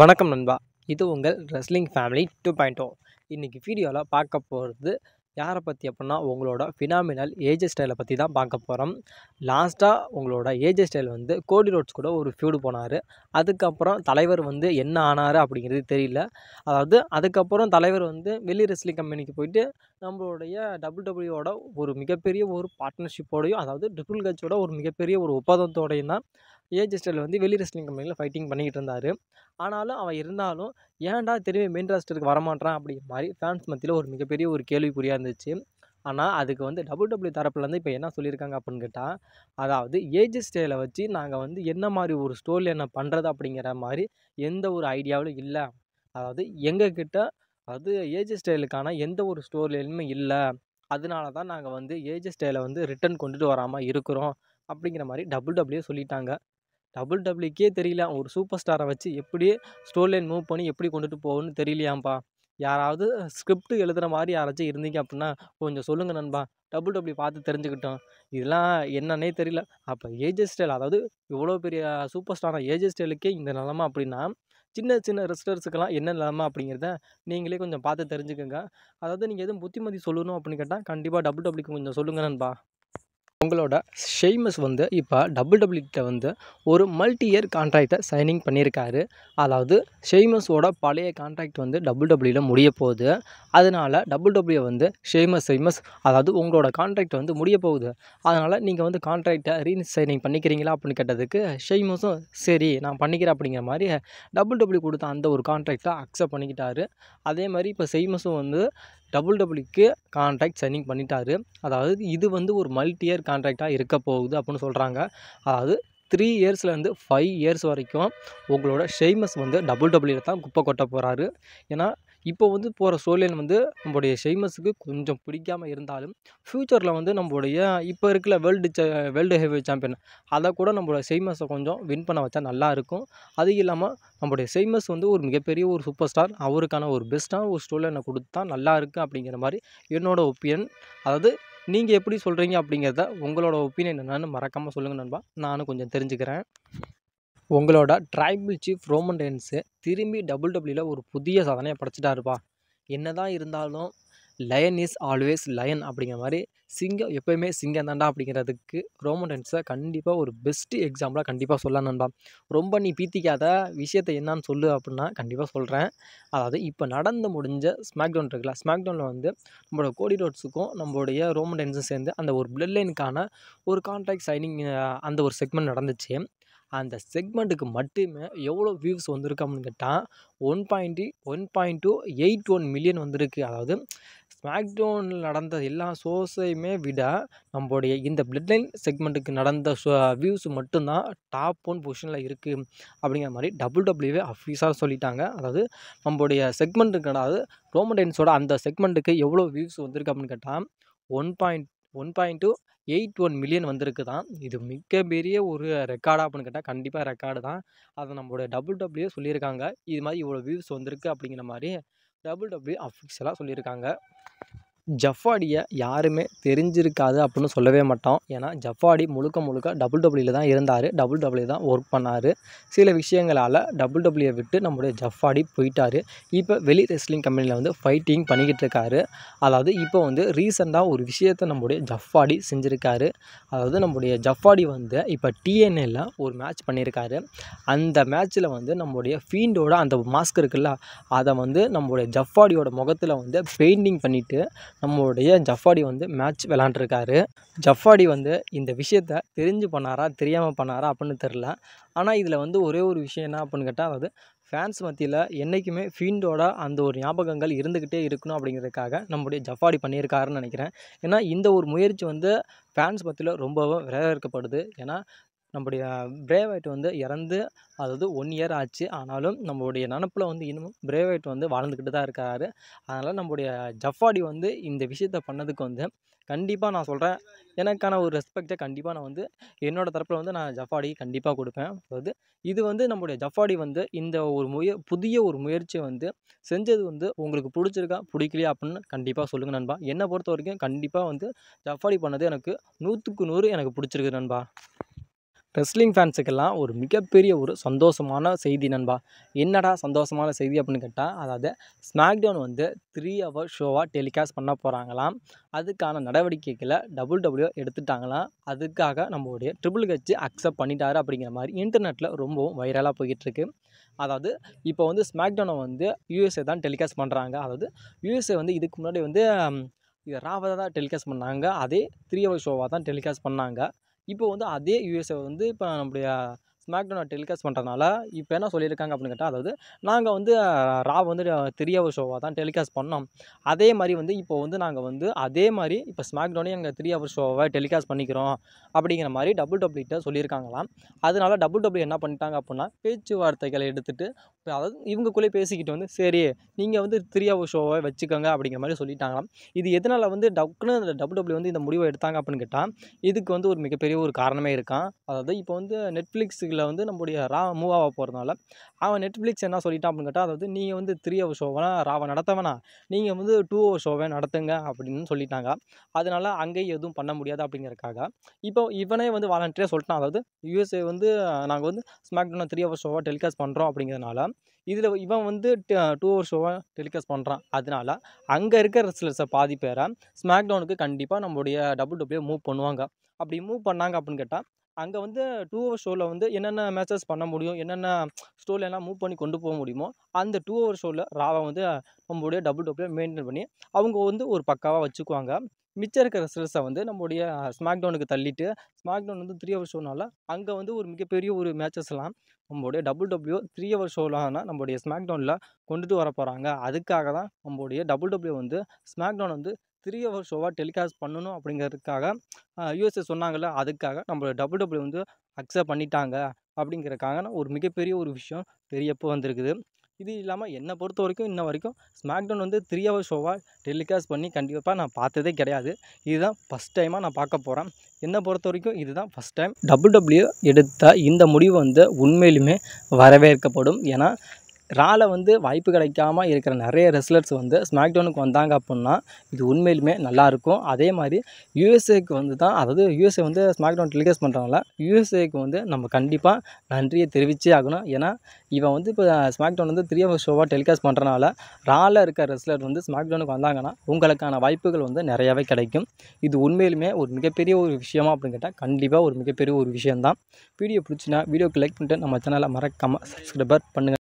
வணக்கம் நண்பா இது உங்கள் wrestling family two point O இன்றைக்கி வீடியோவில் பார்க்க போகிறது யாரை பற்றி அப்படின்னா உங்களோட ஃபினாமினல் ஏஜ் ஸ்டைலை பற்றி தான் பார்க்க போகிறோம் லாஸ்ட்டாக உங்களோட ஏஜ் ஸ்டைல் வந்து கோடி ரோட்ஸ் கூட ஒரு ஃபியூடு போனார் அதுக்கப்புறம் தலைவர் வந்து என்ன ஆனார் அப்படிங்கிறது தெரியல அதாவது அதுக்கப்புறம் தலைவர் வந்து வெளி ரெஸ்லிங் கம்பெனிக்கு போயிட்டு நம்மளுடைய டபிள்யூடபிள்யூட ஒரு மிகப்பெரிய ஒரு பார்ட்னர்ஷிப்போடையும் அதாவது ட்ரிபிள் கட்சியோட ஒரு மிகப்பெரிய ஒரு ஒப்பந்தத்தோடையும் தான் ஏஜ் ஸ்டைல் வந்து வெளி ரெஸ்லிங் கம்பெனியில் ஃபைட்டிங் பண்ணிக்கிட்டு இருந்தார் ஆனாலும் அவன் இருந்தாலும் ஏன்டா திரும்பி மெயின் ராஸ்டருக்கு வரமாட்டான் அப்படிங்கிற மாதிரி ஃபேன்ஸ் மத்தியில் ஒரு மிகப்பெரிய ஒரு கேள்விக்குறியாக இருந்துச்சு ஆனால் அதுக்கு வந்து டபுள் டபுள்யூ e தரப்புலேருந்து இப்போ என்ன சொல்லியிருக்காங்க அப்படின்னு கேட்டால் அதாவது ஏஜ் ஸ்டேலை வச்சு நாங்கள் வந்து என்ன மாதிரி ஒரு ஸ்டோரியில் என்ன பண்ணுறது அப்படிங்கிற மாதிரி எந்த ஒரு ஐடியாவிலும் இல்லை அதாவது எங்கக்கிட்ட அதாவது ஏஜ் ஸ்டைலுக்கான எந்த ஒரு ஸ்டோரிலையுமே இல்லை அதனால தான் நாங்கள் வந்து ஏஜ் ஸ்டைலை வந்து ரிட்டன் கொண்டுட்டு வராமல் இருக்கிறோம் அப்படிங்கிற மாதிரி டபுள் டபுள்யூ e சொல்லிட்டாங்க டபுள் டபுள்யூக்கே தெரியல ஒரு சூப்பர் ஸ்டாரை வச்சு எப்படி ஸ்டோர் லைன் மூவ் பண்ணி எப்படி கொண்டுட்டு போகணும்னு தெரியலையாம்ப்பா யாராவது ஸ்கிரிப்ட் எழுதுகிற மாதிரி யாராச்சும் இருந்தீங்க அப்படின்னா கொஞ்சம் சொல்லுங்கள் நண்பா டபுள் டபுள்யூ e பார்த்து தெரிஞ்சுக்கிட்டோம் இதெல்லாம் என்னன்னே தெரியல அப்போ ஏஜஸ் ஸ்டைல் அதாவது இவ்வளோ பெரிய சூப்பர் ஸ்டாரான ஏஜஸ் ஸ்டைலுக்கே இந்த நிலமை அப்படின்னா சின்ன சின்ன ரெஸ்டர்ஸுக்கெல்லாம் என்ன நிலமை அப்படிங்கிறத நீங்களே கொஞ்சம் பார்த்து தெரிஞ்சுக்கோங்க அதாவது நீங்கள் எதுவும் புத்திமதி சொல்லணும் அப்படின்னு கேட்டால் கண்டிப்பாக டபுள் டபுள்யூக்கு e கொஞ்சம் சொல்லுங்கள் நண்பா அவங்களோட ஷெய்மஸ் வந்து இப்போ டபுள் டபுள்யூட்ட வந்து ஒரு மல்டி இயர் கான்ட்ராக்டை சைனிங் பண்ணியிருக்காரு அதாவது ஷெய்மஸோட பழைய கான்ட்ராக்ட் வந்து டபுள் டபுள்யூவில் முடிய போகுது அதனால் டபுள் டபுள்யூ வந்து ஷெய்மஸ் ஷெய்மஸ் அதாவது உங்களோட கான்ட்ராக்ட் வந்து முடிய போகுது அதனால் நீங்கள் வந்து கான்ட்ராக்டை ரீ சைனிங் பண்ணிக்கிறீங்களா அப்படின்னு கேட்டதுக்கு ஷெய்மஸும் சரி நான் பண்ணிக்கிறேன் அப்படிங்கிற மாதிரி டபுள் டபுள்யூ கொடுத்த அந்த ஒரு கான்ட்ராக்டை அக்செப்ட் பண்ணிக்கிட்டாரு அதே மாதிரி இப்போ ஷெய்மஸும் வந்து டபுள் டபுள்யூக்கு கான்ட்ராக்ட் சைனிங் பண்ணிட்டாரு அதாவது இது வந்து ஒரு மல்டி இயர் கான்ட்ராக்டாக இருக்க போகுது அப்படின்னு சொல்கிறாங்க அதாவது த்ரீ இயர்ஸ்லேருந்து ஃபைவ் இயர்ஸ் வரைக்கும் உங்களோட ஷேமஸ் வந்து டபுள் டபுள்யூ e தான் குப்பை கொட்ட போகிறாரு ஏன்னா இப்போ வந்து போகிற சூழல் வந்து நம்மளுடைய ஷெய்மஸுக்கு கொஞ்சம் பிடிக்காமல் இருந்தாலும் ஃப்யூச்சரில் வந்து நம்மளுடைய இப்போ இருக்கிற வேர்ல்டு வேர்ல்டு ஹெவி சாம்பியன் அதை கூட நம்மளோட ஷெய்மஸை கொஞ்சம் வின் பண்ண வச்சா நல்லாயிருக்கும் அது இல்லாமல் நம்மளுடைய ஷெய்மஸ் வந்து ஒரு மிகப்பெரிய ஒரு சூப்பர் ஸ்டார் அவருக்கான ஒரு பெஸ்ட்டான ஒரு ஸ்டூலனை கொடுத்தா நல்லாயிருக்கு அப்படிங்கிற மாதிரி என்னோடய ஒப்பீனியன் அதாவது நீங்கள் எப்படி சொல்கிறீங்க அப்படிங்கிறத உங்களோட ஒப்பீனியன் என்னென்னு மறக்காமல் சொல்லுங்கள் நண்பா நானும் கொஞ்சம் தெரிஞ்சுக்கிறேன் உங்களோட ட்ரைபிள் சீஃப் ரோமன் ரெயின்ஸு திரும்பி டபுள் டபுள்யூவில் e ஒரு புதிய சாதனையை படைச்சிட்டாருப்பா என்ன தான் இருந்தாலும் லயன் இஸ் ஆல்வேஸ் லயன் அப்படிங்கிற மாதிரி சிங்கம் எப்போயுமே சிங்கம் தாண்டா அப்படிங்கிறதுக்கு ரோமன் ரெயின்ஸை கண்டிப்பாக ஒரு பெஸ்ட்டு எக்ஸாம்பிளாக கண்டிப்பாக சொல்லணும்பா ரொம்ப நீ பீத்திக்காத விஷயத்தை என்னான்னு சொல்லு அப்படின்னா கண்டிப்பாக சொல்கிறேன் அதாவது இப்போ நடந்து முடிஞ்ச ஸ்மாக் டவுன் இருக்குல்ல டவுனில் வந்து நம்மளோட கோடி ரோட்ஸுக்கும் நம்மளுடைய ரோமன் ரெயின்ஸும் சேர்ந்து அந்த ஒரு பிளட் லைனுக்கான ஒரு கான்ட்ராக்ட் சைனிங் அந்த ஒரு செக்மெண்ட் நடந்துச்சு அந்த செக்மெண்ட்டுக்கு மட்டுமே எவ்வளோ வியூஸ் வந்திருக்கு அப்படின்னு கேட்டால் one point one point two eight one million வந்திருக்கு அதாவது ஸ்மாக்டவுனில் நடந்த எல்லா ஷோஸையுமே விட நம்மளுடைய இந்த பிளட்லைன் செக்மெண்ட்டுக்கு நடந்த வியூஸ் மட்டும்தான் டாப் ஒன் பொசிஷனில் இருக்குது அப்படிங்கிற மாதிரி டபுள் டபுள்யூவே அஃபீஸாக சொல்லிட்டாங்க அதாவது நம்மளுடைய செக்மெண்ட்டுக்கு அதாவது ரோமன் டைன்ஸோட அந்த செக்மெண்ட்டுக்கு எவ்வளோ வியூஸ் வந்திருக்கு அப்படின்னு கேட்டால் one point one point two eight one million வந்திருக்கு தான் இது மிகப்பெரிய ஒரு ரெக்கார்டாக அப்படின்னு கேட்டால் கண்டிப்பாக ரெக்கார்டு தான் அதை நம்மளோட டபுள் டபுள்யூ e சொல்லியிருக்காங்க இது மாதிரி இவ்வளோ வியூஸ் வந்திருக்கு அப்படிங்கிற மாதிரி டபுள் டபுள்யூ அஃபிஷியலாக சொல்லியிருக்காங்க ஜஃபாடியை யாருமே தெரிஞ்சிருக்காது அப்படின்னு சொல்லவே மாட்டோம் ஏன்னா ஜஃபாடி முழுக்க முழுக்க டபுள் டபுள்யூல தான் இருந்தார் டபுள் டபுள்யூ தான் ஒர்க் பண்ணார் சில விஷயங்களால் டபுள் டபுள்யூ விட்டு நம்முடைய ஜஃபாடி போயிட்டார் இப்போ வெளி ரெஸ்லிங் கம்பெனியில் வந்து ஃபைட்டிங் பண்ணிக்கிட்டு இருக்காரு அதாவது இப்போ வந்து ரீசெண்டாக ஒரு விஷயத்தை நம்முடைய ஜஃபாடி செஞ்சுருக்காரு அதாவது நம்முடைய ஜஃபாடி வந்து இப்போ டிஎன்ஏல ஒரு மேட்ச் பண்ணியிருக்காரு அந்த மேட்ச்சில் வந்து நம்முடைய ஃபீண்டோட அந்த மாஸ்க் இருக்குல்ல அதை வந்து நம்மளுடைய ஜஃபாடியோட முகத்தில் வந்து பெயிண்டிங் பண்ணிவிட்டு நம்மளுடைய ஜஃபாடி வந்து மேட்ச் விளாண்டுருக்காரு ஜஃபாடி வந்து இந்த விஷயத்த தெரிஞ்சு பண்ணாரா தெரியாமல் பண்ணாரா அப்படின்னு தெரில ஆனால் இதில் வந்து ஒரே ஒரு விஷயம் என்ன அப்படின்னு கேட்டால் அதாவது ஃபேன்ஸ் மத்தியில் என்றைக்குமே ஃபீண்டோட அந்த ஒரு ஞாபகங்கள் இருந்துக்கிட்டே இருக்கணும் அப்படிங்கிறதுக்காக நம்முடைய ஜஃபாடி பண்ணியிருக்காருன்னு நினைக்கிறேன் ஏன்னா இந்த ஒரு முயற்சி வந்து ஃபேன்ஸ் மத்தியில் ரொம்பவும் வரவேற்கப்படுது ஏன்னா நம்முடைய பிரேவ் வந்து இறந்து அதாவது ஒன் இயர் ஆச்சு ஆனாலும் நம்மளுடைய நினப்பில் வந்து இன்னும் பிரேவ் வந்து வாழ்ந்துக்கிட்டு தான் இருக்காரு அதனால் நம்முடைய ஜஃபாடி வந்து இந்த விஷயத்தை பண்ணதுக்கு வந்து கண்டிப்பாக நான் சொல்கிறேன் எனக்கான ஒரு ரெஸ்பெக்டை கண்டிப்பாக நான் வந்து என்னோடய தரப்பில் வந்து நான் ஜஃபாடி கண்டிப்பாக கொடுப்பேன் அதாவது இது வந்து நம்முடைய ஜஃபாடி வந்து இந்த ஒரு முய புதிய ஒரு முயற்சியை வந்து செஞ்சது வந்து உங்களுக்கு பிடிச்சிருக்கா பிடிக்கலையா அப்படின்னு கண்டிப்பாக சொல்லுங்கள் நண்பா என்னை பொறுத்த வரைக்கும் கண்டிப்பாக வந்து ஜஃபாடி பண்ணது எனக்கு நூற்றுக்கு நூறு எனக்கு பிடிச்சிருக்கு நண்பா ரெஸ்லிங் ஃபேன்ஸுக்கெல்லாம் ஒரு மிகப்பெரிய ஒரு சந்தோஷமான செய்தி நண்பா என்னடா சந்தோஷமான செய்தி அப்படின்னு கேட்டால் அதாவது ஸ்மாக்டவுன் வந்து த்ரீ ஹவர் ஷோவாக டெலிகாஸ்ட் பண்ண போகிறாங்களாம் அதுக்கான நடவடிக்கைகளை டபுள் டபுள்யூ e எடுத்துட்டாங்களாம் அதுக்காக நம்மளுடைய ட்ரிபிள் ஹெச் அக்செப்ட் பண்ணிட்டாரு அப்படிங்கிற மாதிரி இன்டர்நெட்டில் ரொம்பவும் வைரலாக போயிட்டுருக்கு அதாவது இப்போ வந்து ஸ்மாக்டவுனை வந்து யூஎஸ்ஏ தான் டெலிகாஸ்ட் பண்ணுறாங்க அதாவது யூஎஸ்ஏ வந்து இதுக்கு முன்னாடி வந்து இது ராவதாக தான் டெலிகாஸ்ட் பண்ணாங்க அதே த்ரீ ஹவர் ஷோவாக தான் டெலிகாஸ்ட் பண்ணாங்க இப்போ வந்து அதே யூஎஸ்ஏ வந்து இப்போ நம்முடைய ஸ்மாக்டோனை டெலிகாஸ்ட் பண்ணுறதுனால இப்போ என்ன சொல்லியிருக்காங்க அப்படின்னு கேட்டால் அதாவது நாங்கள் வந்து ரா வந்து தெரிய ஒரு ஷோவாக தான் டெலிகாஸ்ட் பண்ணோம் அதே மாதிரி வந்து இப்போ வந்து நாங்கள் வந்து அதே மாதிரி இப்போ ஸ்மாக் டோனே எங்கள் த்ரீ ஹவர் ஷோவை டெலிகாஸ்ட் பண்ணிக்கிறோம் அப்படிங்கிற மாதிரி டபுள் டபுள்யூட்ட சொல்லியிருக்காங்களாம் அதனால் டபுள் டபுள்யூ என்ன பண்ணிட்டாங்க அப்படின்னா பேச்சுவார்த்தைகளை எடுத்துகிட்டு அதாவது இவங்கக்குள்ளே பேசிக்கிட்டு வந்து சரி நீங்கள் வந்து த்ரீ ஹவர் ஷோவை வச்சுக்கோங்க அப்படிங்கிற மாதிரி சொல்லிட்டாங்களாம் இது எதனால் வந்து டக்குன்னு டபுள் டபுள்யூ வந்து இந்த முடிவை எடுத்தாங்க அப்படின்னு கேட்டால் இதுக்கு வந்து ஒரு மிகப்பெரிய ஒரு காரணமே இருக்கான் அதாவது இப்போ வந்து நெட்ஃப்ளிக்ஸுக்கு டாப்பிக்கில் வந்து நம்முடைய ரா மூவ் ஆக போகிறதுனால அவன் நெட்ஃப்ளிக்ஸ் என்ன சொல்லிட்டான் அப்படின்னு கேட்டால் அதாவது நீங்கள் வந்து த்ரீ ஹவர் ஷோவனா ராவை நடத்த வேணாம் நீங்கள் வந்து டூ ஹவர் ஷோவை நடத்துங்க அப்படின்னு சொல்லிட்டாங்க அதனால் அங்கேயும் எதுவும் பண்ண முடியாது அப்படிங்கிறக்காக இப்போ இவனே வந்து வாலண்டியாக சொல்லிட்டான் அதாவது யூஎஸ்ஏ வந்து நாங்கள் வந்து ஸ்மாக் டவுன் த்ரீ ஹவர் ஷோவாக டெலிகாஸ்ட் பண்ணுறோம் அப்படிங்கிறதுனால இதில் இவன் வந்து டூ ஹவர் ஷோவை டெலிகாஸ்ட் பண்ணுறான் அதனால் அங்கே இருக்கிற ரெஸ்லர்ஸை பாதி பேரை ஸ்மாக் டவுனுக்கு கண்டிப்பாக நம்மளுடைய டபுள் டபுள்யூ மூவ் e பண்ணுவாங்க அப்படி மூவ் பண்ணாங்க அப்படின்னு கேட்டால் அங்கே வந்து டூ ஹவர் ஷோவில் வந்து என்னென்ன மேட்சஸ் பண்ண முடியும் என்னென்ன ஸ்டோரில் எல்லாம் மூவ் பண்ணி கொண்டு போக முடியுமோ அந்த டூ ஹவர் ஷோவில் ராவை வந்து நம்மளுடைய டபுள் டபுள்யூ மெயின்டைன் பண்ணி அவங்க வந்து ஒரு பக்காவாக வச்சுக்குவாங்க மிச்சம் இருக்கிற ரெசல்ட்ஸை வந்து நம்மளுடைய ஸ்மாக் டவுனுக்கு தள்ளிட்டு ஸ்மாக் டவுன் வந்து த்ரீ ஹவர் ஷோனால அங்கே வந்து ஒரு மிகப்பெரிய ஒரு மேட்சஸ்லாம் நம்மளுடைய டபுள் டபுள்யூ த்ரீ ஹவர் ஷோலான நம்மளுடைய ஸ்மாக் டவுனில் கொண்டுட்டு வர போகிறாங்க அதுக்காக தான் நம்மளுடைய டபுள் டபுள்யூ வந்து ஸ்மாக் டவுன் வந்து த்ரீ ஹவர் ஷோவாக டெலிகாஸ்ட் பண்ணணும் அப்படிங்கிறதுக்காக யூஎஸ்ஏ சொன்னாங்கல்ல அதுக்காக நம்ம டபுள் டபுள் e வந்து அக்செப்ட் பண்ணிட்டாங்க அப்படிங்கிறக்காக ஒரு மிகப்பெரிய ஒரு விஷயம் தெரியப்போ வந்திருக்குது இது இல்லாமல் என்னை பொறுத்த வரைக்கும் இன்ன வரைக்கும் ஸ்மாக்டவுன் வந்து த்ரீ ஹவர் ஷோவாக டெலிகாஸ்ட் பண்ணி கண்டிப்பாக நான் பார்த்ததே கிடையாது இதுதான் ஃபஸ்ட் டைமாக நான் பார்க்க போகிறேன் என்னை பொறுத்த வரைக்கும் இதுதான் ஃபஸ்ட் டைம் டபுள்யூ எடுத்த இந்த முடிவு வந்து உண்மையிலுமே வரவேற்கப்படும் ஏன்னா ரால வந்து வாய்ப்பு கிடைக்காமல் இருக்கிற நிறைய ரெஸ்லர்ஸ் வந்து ஸ்மாக்டவுனுக்கு வந்தாங்க அப்புடின்னா இது உண்மையிலுமே நல்லாயிருக்கும் அதே மாதிரி யூஎஸ்ஏக்கு வந்து தான் அதாவது யூஎஸ்ஏ வந்து ஸ்மாக்டவுன் டெலிகாஸ்ட் பண்ணுறவங்கள யூஎஸ்ஏக்கு வந்து நம்ம கண்டிப்பாக நன்றியை தெரிவிச்சே ஆகணும் ஏன்னா இவன் வந்து இப்போ ஸ்மாக்டவுன் வந்து த்ரீ ஹவர் ஷோவாக டெலிகாஸ்ட் பண்ணுறனால ரால இருக்க ரெஸ்லர் வந்து ஸ்மாக்டவுனுக்கு வந்தாங்கன்னா உங்களுக்கான வாய்ப்புகள் வந்து நிறையாவே கிடைக்கும் இது உண்மையிலுமே ஒரு மிகப்பெரிய ஒரு விஷயமா அப்படின்னு கேட்டால் கண்டிப்பாக ஒரு மிகப்பெரிய ஒரு விஷயம்தான் வீடியோ பிடிச்சினா வீடியோக்கு லைக் பண்ணிட்டு நம்ம சேனலை மறக்காமல் சப்ஸ்கிரைபர் பண்ணுங்கள்